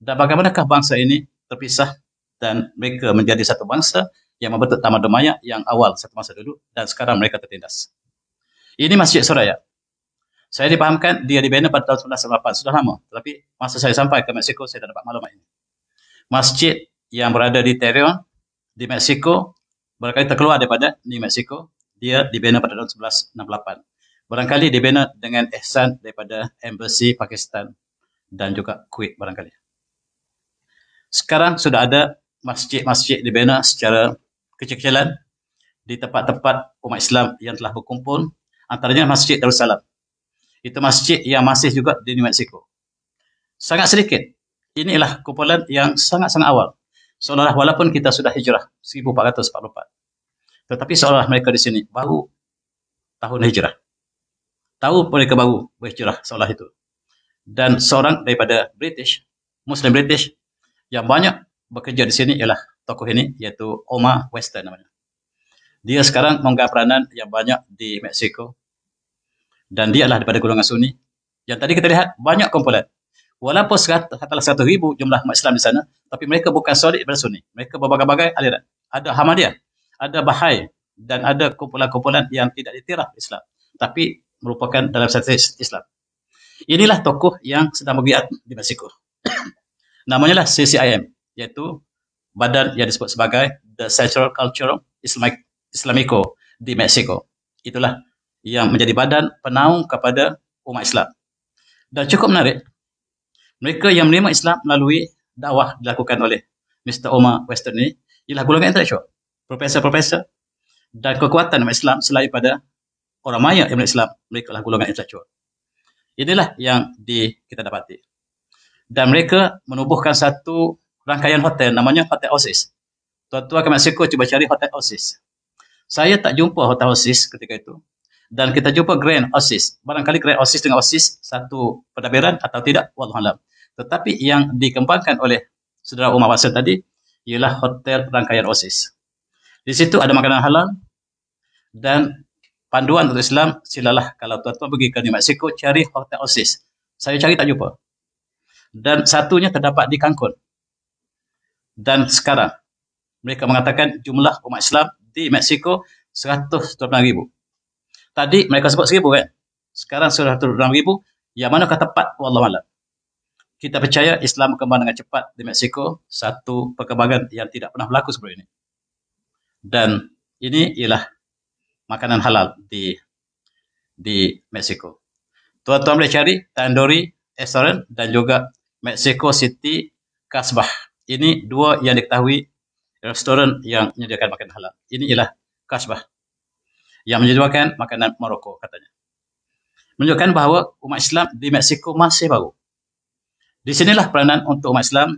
dan bagaimanakah bangsa ini terpisah dan mereka menjadi satu bangsa yang membentuk tamadun maya yang awal satu masa dulu dan sekarang mereka tertindas. Ini Masjid Suraya. Saya dipahamkan dia dibina pada tahun 1998 sudah lama. Tetapi masa saya sampai ke Mexico saya tak dapat maklumat ini. Masjid yang berada di Terion di Mexico berkali terkeluar daripada di Mexico dia dibina pada tahun 1968. Barangkali dibina dengan ihsan daripada embassy Pakistan dan juga Kuwait barangkali. Sekarang sudah ada masjid-masjid dibina secara kecil-kecilan di tempat-tempat umat Islam yang telah berkumpul antaranya Masjid Darussalam itu masjid yang masih juga di New Mexico. Sangat sedikit. Inilah kumpulan yang sangat-sangat awal. Seolah-olah walaupun kita sudah hijrah 1444. Tetapi seolah-olah mereka di sini baru tahun hijrah. Tahu mereka baru berhijrah seolah itu. Dan seorang daripada British, Muslim British, yang banyak bekerja di sini ialah tokoh ini iaitu Omar Western namanya. Dia sekarang menggap peranan yang banyak di Mexico dan dia adalah daripada golongan sunni yang tadi kita lihat banyak komponen walaupun seratus, satu ribu jumlah umat Islam di sana tapi mereka bukan solid daripada sunni mereka berbagai-bagai aliran ada Hamadiyah ada Bahai dan ada kumpulan-kumpulan yang tidak ditirah Islam tapi merupakan dalam satu Islam inilah tokoh yang sedang bergiat di Mexico <coughs> namanya lah CCIM iaitu badan yang disebut sebagai The Central Cultural Islamico di Mexico itulah yang menjadi badan penaung kepada umat Islam. Dan cukup menarik, mereka yang menerima Islam melalui dakwah dilakukan oleh Mr. Omar Western ini ialah golongan intelektual, profesor-profesor dan kekuatan umat Islam selain pada orang maya yang menerima Islam, mereka adalah golongan intelektual. Inilah yang di, kita dapati. Dan mereka menubuhkan satu rangkaian hotel namanya Hotel Oasis. Tuan-tuan ke Mexico cuba cari Hotel Oasis. Saya tak jumpa Hotel Oasis ketika itu dan kita jumpa grand osis. Barangkali grand osis dengan osis satu pentadbiran atau tidak, wallahualam. Tetapi yang dikembangkan oleh saudara Umar Wasil tadi ialah hotel rangkaian osis. Di situ ada makanan halal dan panduan untuk Islam silalah kalau tuan-tuan pergi ke New Mexico cari hotel osis. Saya cari tak jumpa. Dan satunya terdapat di Cancun. Dan sekarang mereka mengatakan jumlah umat Islam di Mexico 129 ribu. Tadi mereka sebut 1000 kan? Sekarang sudah ribu. Yang mana kata tepat? Wallah malam. Kita percaya Islam berkembang dengan cepat di Mexico. Satu perkembangan yang tidak pernah berlaku sebelum ini. Dan ini ialah makanan halal di di Mexico. Tuan-tuan boleh cari Tandori, Estoran dan juga Mexico City, Kasbah. Ini dua yang diketahui restoran yang menyediakan makanan halal. Ini ialah Kasbah yang menjadikan makanan Maroko katanya. Menunjukkan bahawa umat Islam di Mexico masih baru. Di sinilah peranan untuk umat Islam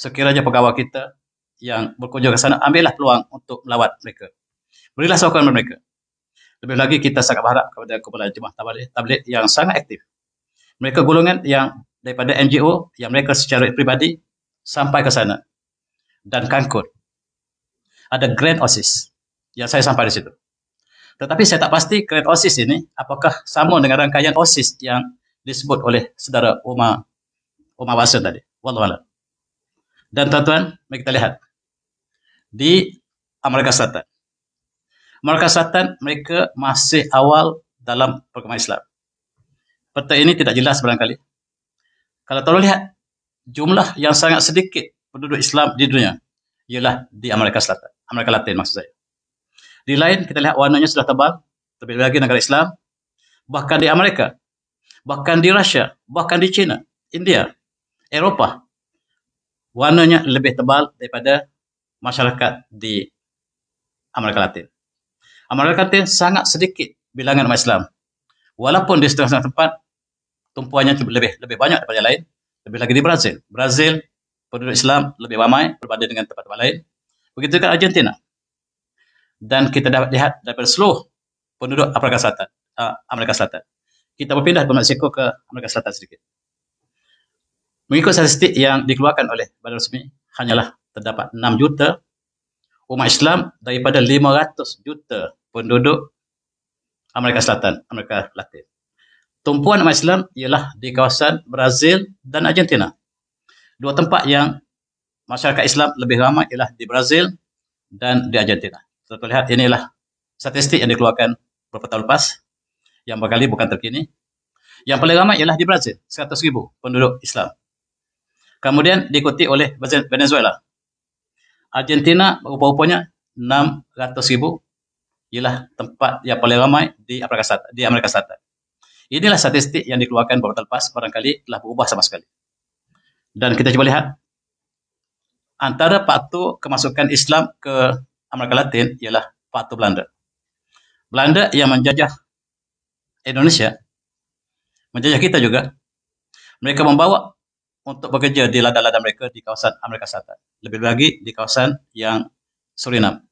sekiranya pegawai kita yang berkunjung ke sana ambillah peluang untuk melawat mereka. Berilah sokongan kepada mereka. Lebih lagi kita sangat berharap kepada kumpulan jemaah tabligh tabligh yang sangat aktif. Mereka golongan yang daripada NGO yang mereka secara peribadi sampai ke sana dan kankur. Ada grand osis yang saya sampai di situ. Tetapi saya tak pasti kretosis ini apakah sama dengan rangkaian osis yang disebut oleh saudara Umar Umar Wasil tadi. Wallahualam. Dan tuan-tuan, mari kita lihat. Di Amerika Selatan. Amerika Selatan, mereka masih awal dalam perkembangan Islam. Peta ini tidak jelas barangkali. Kalau tuan lihat, jumlah yang sangat sedikit penduduk Islam di dunia ialah di Amerika Selatan. Amerika Latin maksud saya. Di lain kita lihat warnanya sudah tebal, terlebih lagi negara Islam. Bahkan di Amerika, bahkan di Rusia, bahkan di China, India, Eropah. Warnanya lebih tebal daripada masyarakat di Amerika Latin. Amerika Latin sangat sedikit bilangan umat Islam. Walaupun di setengah-setengah tempat, tumpuannya lebih lebih banyak daripada lain. Lebih lagi di Brazil. Brazil, penduduk Islam lebih ramai berbanding dengan tempat-tempat lain. Begitu juga Argentina dan kita dapat lihat daripada seluruh penduduk Afrika Selatan, uh, Amerika Selatan. Kita berpindah dari Mexico ke Amerika Selatan sedikit. Mengikut statistik yang dikeluarkan oleh Badan Resmi, hanyalah terdapat 6 juta umat Islam daripada 500 juta penduduk Amerika Selatan, Amerika Latin. Tumpuan umat Islam ialah di kawasan Brazil dan Argentina. Dua tempat yang masyarakat Islam lebih ramai ialah di Brazil dan di Argentina. Kita lihat inilah statistik yang dikeluarkan beberapa tahun lepas yang berkali bukan terkini. Yang paling ramai ialah di Brazil, ribu penduduk Islam. Kemudian diikuti oleh Venezuela. Argentina upanya 600 ribu ialah tempat yang paling ramai di Amerika Selatan. Di Amerika Selatan. Inilah statistik yang dikeluarkan beberapa tahun lepas barangkali telah berubah sama sekali. Dan kita cuba lihat antara faktor kemasukan Islam ke Amerika Latin ialah waktu Belanda. Belanda yang menjajah Indonesia, menjajah kita juga, mereka membawa untuk bekerja di ladang-ladang mereka di kawasan Amerika Selatan. Lebih lagi di kawasan yang Surinam.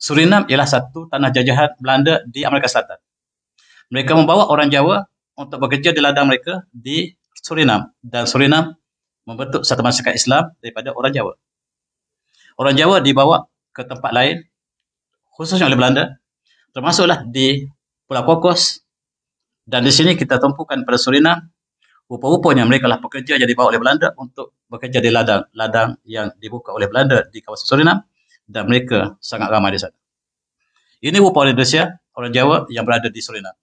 Surinam ialah satu tanah jajahan Belanda di Amerika Selatan. Mereka membawa orang Jawa untuk bekerja di ladang mereka di Surinam. Dan Surinam membentuk satu masyarakat Islam daripada orang Jawa. Orang Jawa dibawa ke tempat lain khususnya oleh Belanda termasuklah di Pulau Kokos dan di sini kita tumpukan pada Suriname rupa-rupanya mereka lah pekerja yang dibawa oleh Belanda untuk bekerja di ladang ladang yang dibuka oleh Belanda di kawasan Suriname dan mereka sangat ramai di sana. Ini rupa orang Indonesia, orang Jawa yang berada di Suriname.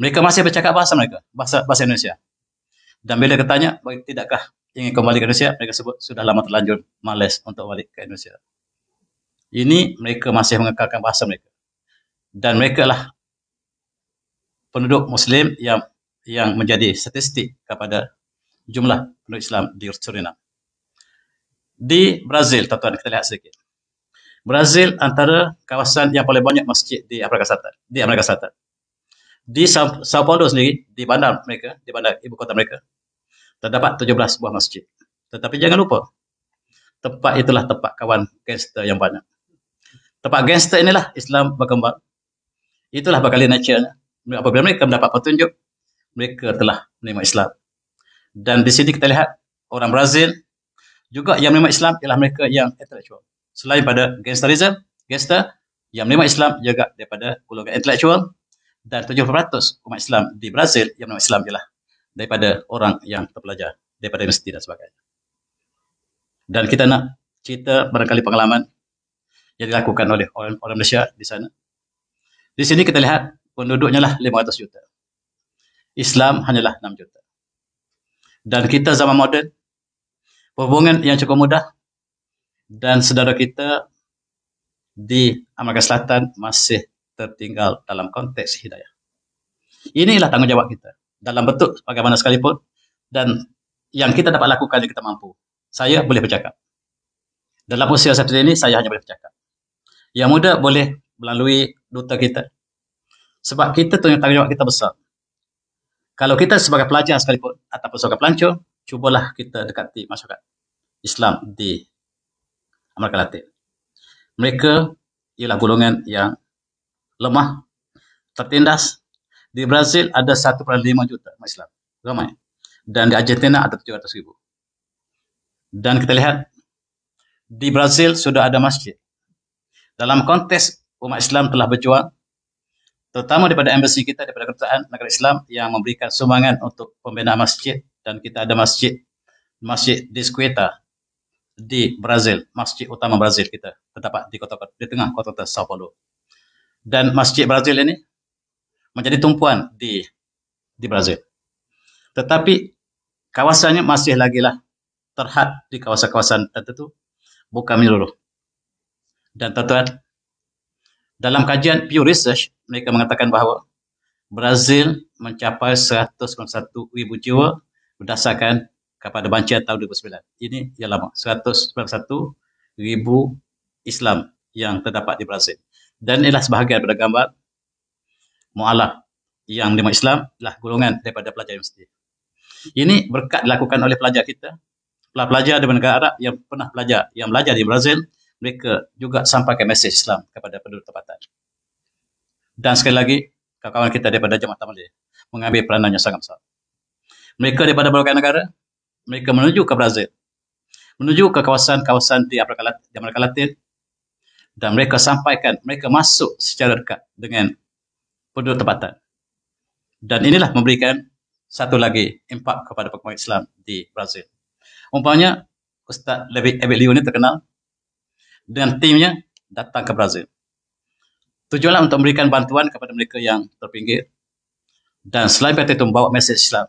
Mereka masih bercakap bahasa mereka, bahasa bahasa Indonesia. Dan bila ketanya, tidakkah ingin kembali ke Indonesia, mereka sebut sudah lama terlanjur malas untuk balik ke Indonesia ini mereka masih mengekalkan bahasa mereka dan mereka lah penduduk muslim yang yang menjadi statistik kepada jumlah penduduk Islam di Suriname. Di Brazil, tuan-tuan, kita lihat sedikit. Brazil antara kawasan yang paling banyak masjid di Amerika Selatan. Di Amerika Selatan. Di Sao Paulo sendiri, di bandar mereka, di bandar ibu kota mereka, terdapat 17 buah masjid. Tetapi jangan lupa, tempat itulah tempat kawan gangster yang banyak. Tempat gangster inilah Islam berkembang. Itulah bakal nature. Apabila mereka mendapat petunjuk, mereka telah menerima Islam. Dan di sini kita lihat orang Brazil juga yang menerima Islam ialah mereka yang intellectual. Selain pada gangsterism, gangster yang menerima Islam juga daripada golongan intellectual dan 70% umat Islam di Brazil yang menerima Islam ialah daripada orang yang terpelajar daripada universiti dan sebagainya. Dan kita nak cerita barangkali pengalaman yang dilakukan oleh orang, orang Malaysia di sana. Di sini kita lihat penduduknya lah 500 juta. Islam hanyalah 6 juta. Dan kita zaman moden, perhubungan yang cukup mudah dan saudara kita di Amerika Selatan masih tertinggal dalam konteks hidayah. Inilah tanggungjawab kita dalam bentuk bagaimana sekalipun dan yang kita dapat lakukan yang kita mampu. Saya boleh bercakap. Dalam usia saya ini, saya hanya boleh bercakap. Yang muda boleh melalui duta kita. Sebab kita tu yang tanggungjawab kita besar. Kalau kita sebagai pelajar sekalipun ataupun sebagai pelancong, cubalah kita dekati masyarakat Islam di Amerika Latin. Mereka ialah golongan yang lemah, tertindas. Di Brazil ada 1.5 juta umat Islam. Ramai. Dan di Argentina ada 700 ribu. Dan kita lihat, di Brazil sudah ada masjid dalam konteks umat Islam telah berjuang terutama daripada embassy kita daripada kerajaan negara Islam yang memberikan sumbangan untuk pembinaan masjid dan kita ada masjid masjid di Squeta di Brazil masjid utama Brazil kita terdapat di kota di tengah kota, kota Sao Paulo dan masjid Brazil ini menjadi tumpuan di di Brazil tetapi kawasannya masih lagi lah terhad di kawasan-kawasan tertentu bukan menyeluruh dan tuan-tuan, dalam kajian Pew Research, mereka mengatakan bahawa Brazil mencapai 101 ribu jiwa berdasarkan kepada bancian tahun 2009. Ini yang lama, 191 ribu Islam yang terdapat di Brazil. Dan inilah sebahagian daripada gambar mu'alaf yang lima Islam adalah golongan daripada pelajar universiti. Ini berkat dilakukan oleh pelajar kita. Pelajar-pelajar dari negara Arab yang pernah pelajar yang belajar di Brazil mereka juga sampaikan mesej Islam kepada penduduk tempatan. Dan sekali lagi, kawan-kawan kita daripada Jemaah Tamalia mengambil peranan yang sangat besar. Mereka daripada berbagai negara, mereka menuju ke Brazil, menuju ke kawasan-kawasan di Amerika Latin, di Amerika Latin dan mereka sampaikan, mereka masuk secara dekat dengan penduduk tempatan. Dan inilah memberikan satu lagi impak kepada pengumuman Islam di Brazil. Umpamanya, Ustaz Levi liu ini terkenal dengan timnya datang ke Brazil. Tujuanlah untuk memberikan bantuan kepada mereka yang terpinggir dan selain daripada itu membawa mesej Islam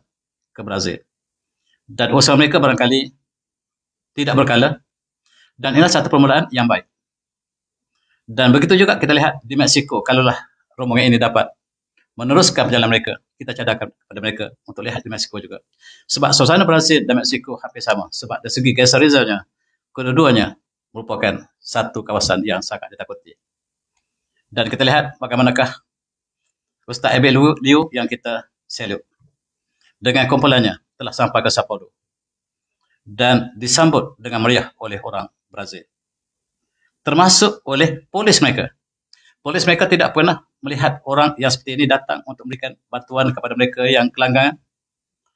ke Brazil. Dan usaha mereka barangkali tidak berkala dan inilah satu permulaan yang baik. Dan begitu juga kita lihat di Mexico, kalaulah rombongan ini dapat meneruskan perjalanan mereka, kita cadangkan kepada mereka untuk lihat di Mexico juga. Sebab suasana Brazil dan Mexico hampir sama. Sebab dari segi geser kedua-duanya merupakan satu kawasan yang sangat ditakuti. Dan kita lihat bagaimanakah Ustaz Abel Liu yang kita salute dengan kumpulannya telah sampai ke Sao Paulo dan disambut dengan meriah oleh orang Brazil. Termasuk oleh polis mereka. Polis mereka tidak pernah melihat orang yang seperti ini datang untuk memberikan bantuan kepada mereka yang kelanggangan,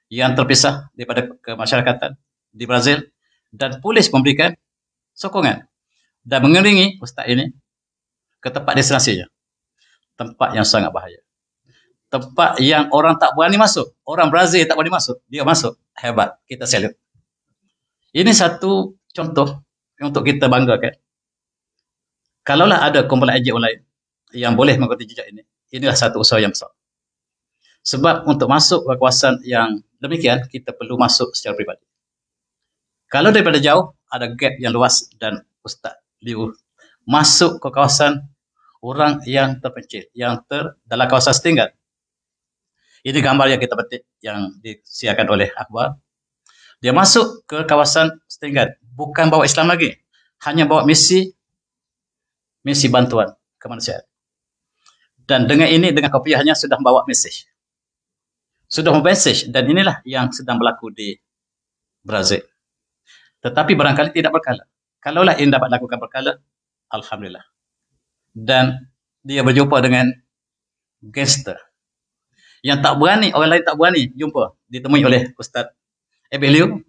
yang terpisah daripada kemasyarakatan di Brazil. Dan polis memberikan sokongan dan mengeringi ustaz ini ke tempat destinasinya. Tempat yang sangat bahaya. Tempat yang orang tak berani masuk. Orang Brazil tak berani masuk. Dia masuk. Hebat. Kita salut. Ini satu contoh yang untuk kita banggakan. Kalaulah ada kumpulan ejek lain yang boleh mengikuti jejak ini, inilah satu usaha yang besar. Sebab untuk masuk ke kawasan yang demikian, kita perlu masuk secara peribadi. Kalau daripada jauh, ada gap yang luas dan Ustaz Liu masuk ke kawasan orang yang terpencil, yang ter dalam kawasan setinggal. Ini gambar yang kita petik yang disiarkan oleh Akbar. Dia masuk ke kawasan setinggal, bukan bawa Islam lagi, hanya bawa misi misi bantuan kemanusiaan. Dan dengan ini, dengan kopiahnya sudah bawa mesej. Sudah membawa mesej. Dan inilah yang sedang berlaku di Brazil. Tetapi barangkali tidak berkala. Kalaulah ia dapat lakukan berkala, Alhamdulillah. Dan dia berjumpa dengan gangster. Yang tak berani, orang lain tak berani jumpa. Ditemui oleh Ustaz Ebelio.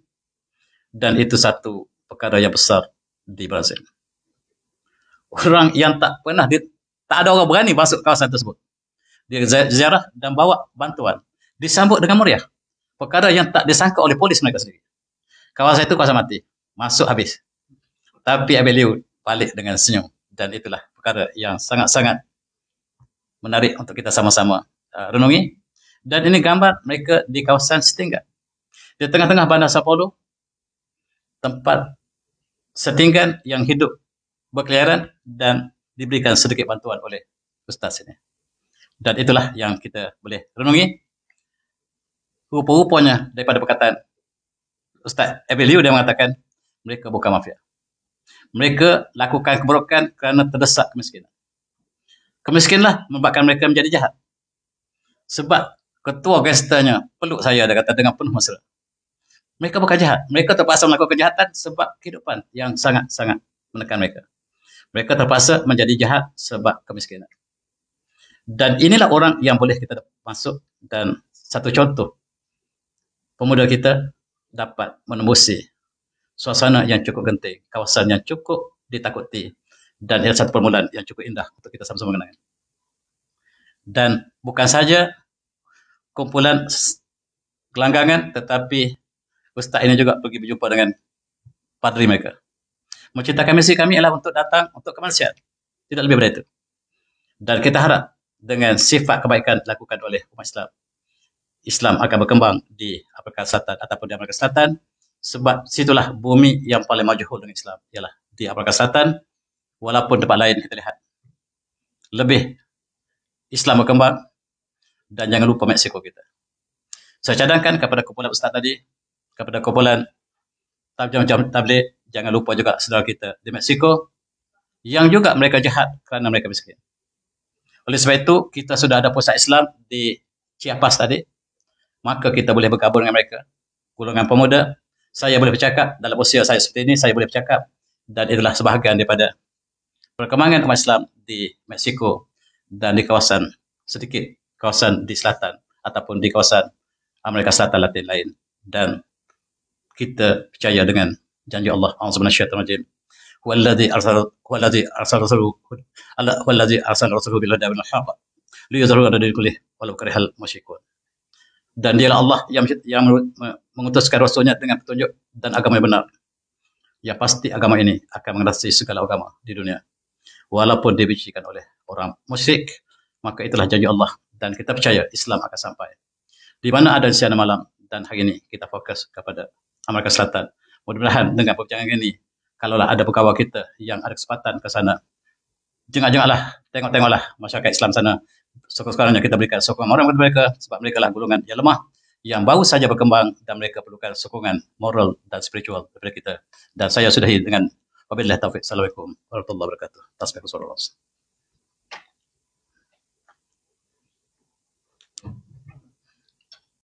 Dan itu satu perkara yang besar di Brazil. Orang yang tak pernah, di, tak ada orang berani masuk kawasan tersebut. Dia ziarah dan bawa bantuan. Disambut dengan meriah. Perkara yang tak disangka oleh polis mereka sendiri. Kawasan itu kawasan mati. Masuk habis. Tapi Abel Liu balik dengan senyum. Dan itulah perkara yang sangat-sangat menarik untuk kita sama-sama uh, renungi. Dan ini gambar mereka di kawasan Setinggan. Di tengah-tengah Bandar Sapolo, tempat Setinggan yang hidup berkeliaran dan diberikan sedikit bantuan oleh Ustaz ini. Dan itulah yang kita boleh renungi. Rupa-rupanya daripada perkataan Ustaz Abel Liu dia mengatakan mereka bukan mafia. Mereka lakukan keburukan kerana terdesak kemiskinan. Kemiskinanlah membuatkan mereka menjadi jahat. Sebab ketua gangsternya peluk saya dia kata dengan penuh mesra. Mereka bukan jahat. Mereka terpaksa melakukan kejahatan sebab kehidupan yang sangat-sangat menekan mereka. Mereka terpaksa menjadi jahat sebab kemiskinan. Dan inilah orang yang boleh kita masuk dan satu contoh pemuda kita dapat menembusi suasana yang cukup genting, kawasan yang cukup ditakuti dan ia satu permulaan yang cukup indah untuk kita sama-sama kenal. Dan bukan saja kumpulan gelanggangan tetapi Ustaz ini juga pergi berjumpa dengan padri mereka. Menceritakan misi kami adalah untuk datang untuk kemanusiaan. Tidak lebih daripada itu. Dan kita harap dengan sifat kebaikan dilakukan oleh umat Islam Islam akan berkembang di Afrika Selatan ataupun di Amerika Selatan sebab situlah bumi yang paling majhul dengan Islam ialah di Afrika Selatan walaupun tempat lain kita lihat lebih Islam berkembang dan jangan lupa Mexico kita. Saya cadangkan kepada kumpulan Ustaz tadi, kepada kumpulan tabjam-jam tablet, jangan lupa juga saudara kita di Mexico yang juga mereka jahat kerana mereka miskin. Oleh sebab itu, kita sudah ada pusat Islam di Chiapas tadi, maka kita boleh bergabung dengan mereka. Golongan pemuda, saya boleh bercakap dalam usia saya seperti ini, saya boleh bercakap dan itulah sebahagian daripada perkembangan umat Islam di Mexico dan di kawasan sedikit kawasan di selatan ataupun di kawasan Amerika Selatan Latin lain dan kita percaya dengan janji Allah Azza wa Jalla Rajim والذي أرسل والذي أرسل arsal الله bila أرسل رسوله بالهدى والحق ليظهره على الدين walau ولو كره المشركون dan dialah Allah yang yang mengutuskan rasulnya dengan petunjuk dan agama yang benar. Ya pasti agama ini akan mengatasi segala agama di dunia. Walaupun dibicikan oleh orang musyrik, maka itulah janji Allah dan kita percaya Islam akan sampai. Di mana ada siang malam dan hari ini kita fokus kepada Amerika Selatan. Mudah-mudahan dengan perbincangan ini, kalaulah ada pegawai kita yang ada kesempatan ke sana, jangan-janganlah tengok-tengoklah masyarakat Islam sana sokong sekarang yang kita berikan sokongan moral kepada mereka sebab mereka lah golongan yang lemah yang baru saja berkembang dan mereka perlukan sokongan moral dan spiritual daripada kita dan saya sudah dengan wabillahi taufik assalamualaikum warahmatullahi wabarakatuh tasbihul rasul